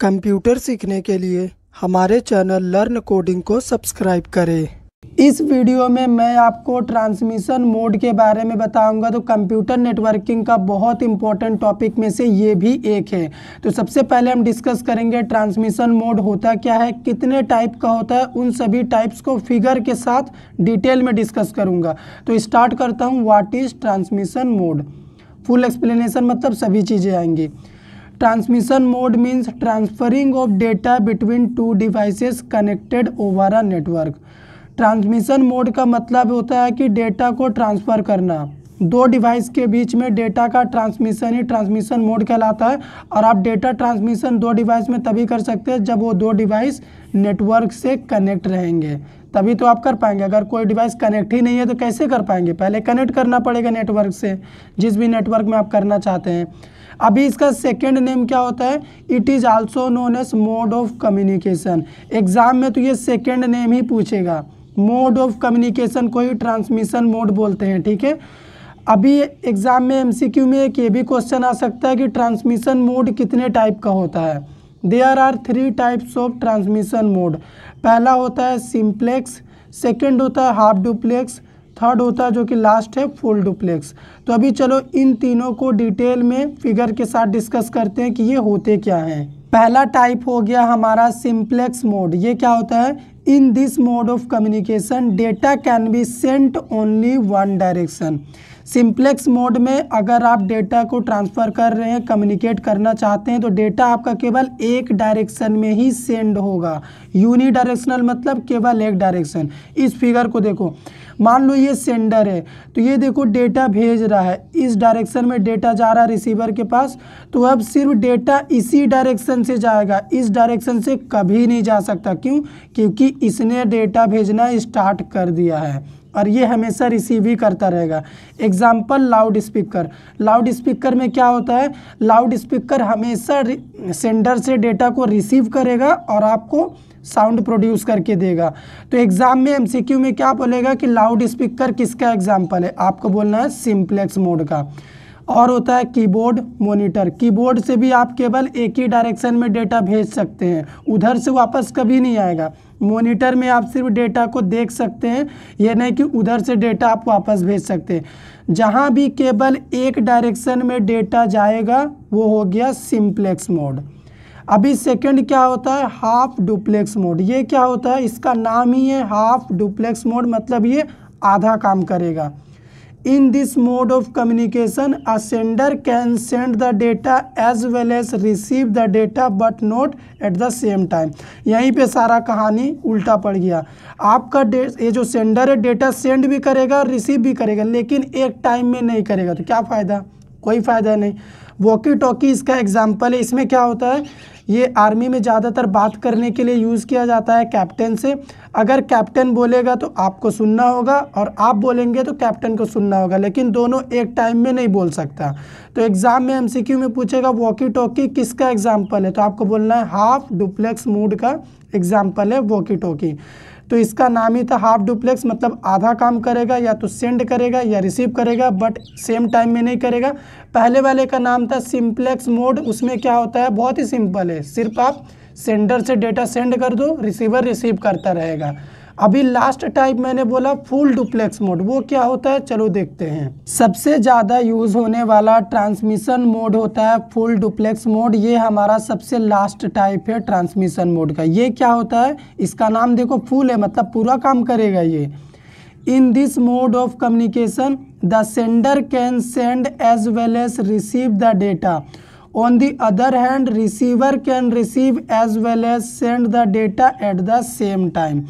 Computer सीखने के लिए हमारे चैनल लर्न कोडिंग को सब्सक्राइब करें इस वीडियो में मैं आपको ट्रांसमिशन मोड के बारे में बताऊंगा तो कंप्यूटर नेटवर्किंग का बहुत इंपॉर्टेंट टॉपिक में से ये भी एक है तो सबसे पहले हम डिस्कस करेंगे ट्रांसमिशन मोड होता क्या है कितने टाइप का होता है उन सभी टाइप्स को फिगर के साथ डिटेल में डिस्कस करूंगा तो स्टार्ट करता हूँ what is transmission mode full explanation मतलब सभी चीज़ें आएंगी transmission mode means transferring of data between two devices connected over a network transmission mode का मतलब होता है कि डेटा को ट्रांसफ़र करना दो डिवाइस के बीच में डेटा का ट्रांसमिशन ही ट्रांसमिशन मोड कहलाता है और आप डेटा ट्रांसमिशन दो डिवाइस में तभी कर सकते हैं जब वो दो डिवाइस नेटवर्क से कनेक्ट रहेंगे तभी तो आप कर पाएंगे अगर कोई डिवाइस कनेक्ट ही नहीं है तो कैसे कर पाएंगे पहले कनेक्ट करना पड़ेगा नेटवर्क से जिस भी नेटवर्क में आप करना चाहते हैं अभी इसका सेकेंड नेम क्या होता है it is also known as mode of communication exam में तो ये सेकेंड नेम ही पूछेगा मोड ऑफ कम्युनिकेशन को ही ट्रांसमिशन मोड बोलते हैं ठीक है थीके? अभी एग्ज़ाम में एमसीक्यू में एक ये भी क्वेश्चन आ सकता है कि ट्रांसमिशन मोड कितने टाइप का होता है there are three types of transmission mode पहला होता है सिम्प्लेक्स सेकेंड होता है हाफ डुप्लेक्स थर्ड होता है जो कि लास्ट है फुल डुप्लेक्स तो अभी चलो इन तीनों को डिटेल में फिगर के साथ डिस्कस करते हैं कि ये होते क्या हैं पहला टाइप हो गया हमारा सिम्प्लेक्स मोड ये क्या होता है in this mode of communication data can be sent only one direction simplex mode में अगर आप डेटा को ट्रांसफ़र कर रहे हैं कम्युनिकेट करना चाहते हैं तो डेटा आपका केवल एक डायरेक्शन में ही सेंड होगा यूनी डायरेक्शनल मतलब केवल एक डायरेक्शन इस फिगर को देखो मान लो ये सेंडर है तो ये देखो डेटा भेज रहा है इस डायरेक्शन में डेटा जा रहा है रिसीवर के पास तो अब सिर्फ डेटा इसी डायरेक्शन से जाएगा इस डायरेक्शन से कभी नहीं जा सकता क्यों क्योंकि इसने डेटा भेजना स्टार्ट कर दिया है और ये हमेशा रिसीव ही करता रहेगा example loudspeaker loudspeaker में क्या होता है लाउड स्पीकर हमेशा सेंडर से डेटा को रिसीव करेगा और आपको साउंड प्रोड्यूस करके देगा तो एग्ज़ाम में एमसीक्यू में क्या बोलेगा कि लाउड स्पीकर किसका एग्जाम्पल है आपको बोलना है सिम्प्लेक्स मोड का और होता है कीबोर्ड मॉनिटर कीबोर्ड से भी आप केवल एक ही डायरेक्शन में डेटा भेज सकते हैं उधर से वापस कभी नहीं आएगा मॉनिटर में आप सिर्फ डेटा को देख सकते हैं यह नहीं कि उधर से डेटा आप वापस भेज सकते हैं जहाँ भी केवल एक डायरेक्शन में डेटा जाएगा वो हो गया सिम्प्लेक्स मोड अभी सेकंड क्या होता है हाफ डुप्लेक्स मोड ये क्या होता है इसका नाम ही है हाफ डुप्लेक्स मोड मतलब ये आधा काम करेगा in this mode of communication a sender can send the data as well as receive the data but not at the same time यहीं पे सारा कहानी उल्टा पड़ गया आपका ये जो सेंडर है डेटा सेंड भी करेगा और रिसीव भी करेगा लेकिन एक टाइम में नहीं करेगा तो क्या फ़ायदा कोई फ़ायदा नहीं वॉकी टॉकी इसका एग्जाम्पल है इसमें क्या होता है ये आर्मी में ज़्यादातर बात करने के लिए यूज़ किया जाता है कैप्टन से अगर कैप्टन बोलेगा तो आपको सुनना होगा और आप बोलेंगे तो कैप्टन को सुनना होगा लेकिन दोनों एक टाइम में नहीं बोल सकता तो एग्ज़ाम में एमसीक्यू में पूछेगा वॉकी टॉकी किसका एग्ज़ाम्पल है तो आपको बोलना है हाफ डुप्लेक्स मूड का एग्ज़ाम्पल है वॉकी टॉकी तो इसका नाम ही था हाफ डुप्लेक्स मतलब आधा काम करेगा या तो सेंड करेगा या रिसीव करेगा बट सेम टाइम में नहीं करेगा पहले वाले का नाम था सिंप्लेक्स मोड उसमें क्या होता है बहुत ही सिंपल है सिर्फ आप सेंडर से डेटा सेंड कर दो रिसीवर रिसीव करता रहेगा अभी लास्ट टाइप मैंने बोला फुल डुप्लेक्स मोड वो क्या होता है चलो देखते हैं सबसे ज्यादा यूज होने वाला ट्रांसमिशन मोड होता है फुल डुप्लेक्स मोड ये हमारा सबसे लास्ट टाइप है ट्रांसमिशन मोड का ये क्या होता है इसका नाम देखो फुल है मतलब पूरा काम करेगा ये in this mode of communication the sender can send as well as receive the data on the other hand receiver can receive as well as send the data at the same time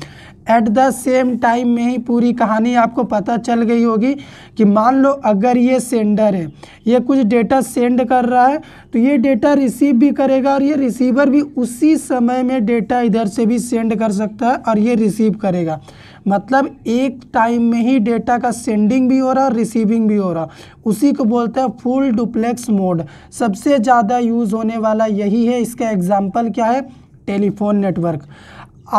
at the same time में ही पूरी कहानी आपको पता चल गई होगी कि मान लो अगर ये सेंडर है ये कुछ डेटा सेंड कर रहा है तो ये डेटा रिसीव भी करेगा और ये रिसीवर भी उसी समय में डेटा इधर से भी सेंड कर सकता है और ये रिसीव करेगा मतलब एक टाइम में ही डेटा का सेंडिंग भी हो रहा और रिसीविंग भी हो रहा उसी को बोलते हैं फुल डुप्लेक्स मोड सबसे ज़्यादा यूज़ होने वाला यही है इसका एग्ज़ाम्पल क्या है टेलीफोन नेटवर्क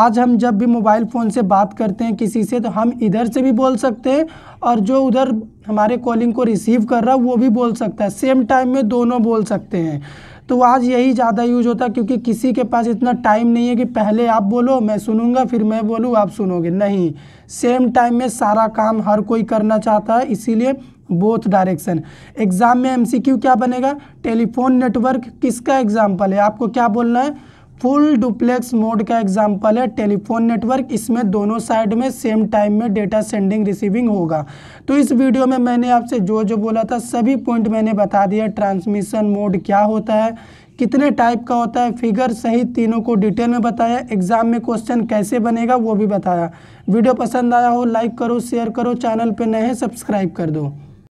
आज हम जब भी मोबाइल फ़ोन से बात करते हैं किसी से तो हम इधर से भी बोल सकते हैं और जो उधर हमारे कॉलिंग को रिसीव कर रहा है वो भी बोल सकता है सेम टाइम में दोनों बोल सकते हैं तो आज यही ज़्यादा यूज होता है क्योंकि किसी के पास इतना टाइम नहीं है कि पहले आप बोलो मैं सुनूंगा फिर मैं बोलूँ आप सुनोगे नहीं सेम टाइम में सारा काम हर कोई करना चाहता है इसीलिए बोथ डायरेक्शन एग्ज़ाम में एमसीक्यू क्या बनेगा टेलीफोन नेटवर्क किसका एग्जाम्पल है आपको क्या बोलना है फुल डुप्लेक्स मोड का एग्जाम्पल है टेलीफोन नेटवर्क इसमें दोनों साइड में सेम टाइम में डेटा सेंडिंग रिसीविंग होगा तो इस वीडियो में मैंने आपसे जो जो बोला था सभी पॉइंट मैंने बता दिया ट्रांसमिशन मोड क्या होता है कितने टाइप का होता है फिगर सही तीनों को डिटेल में बताया एग्जाम में क्वेश्चन कैसे बनेगा वो भी बताया वीडियो पसंद आया हो लाइक करो शेयर करो चैनल पर नए सब्सक्राइब कर दो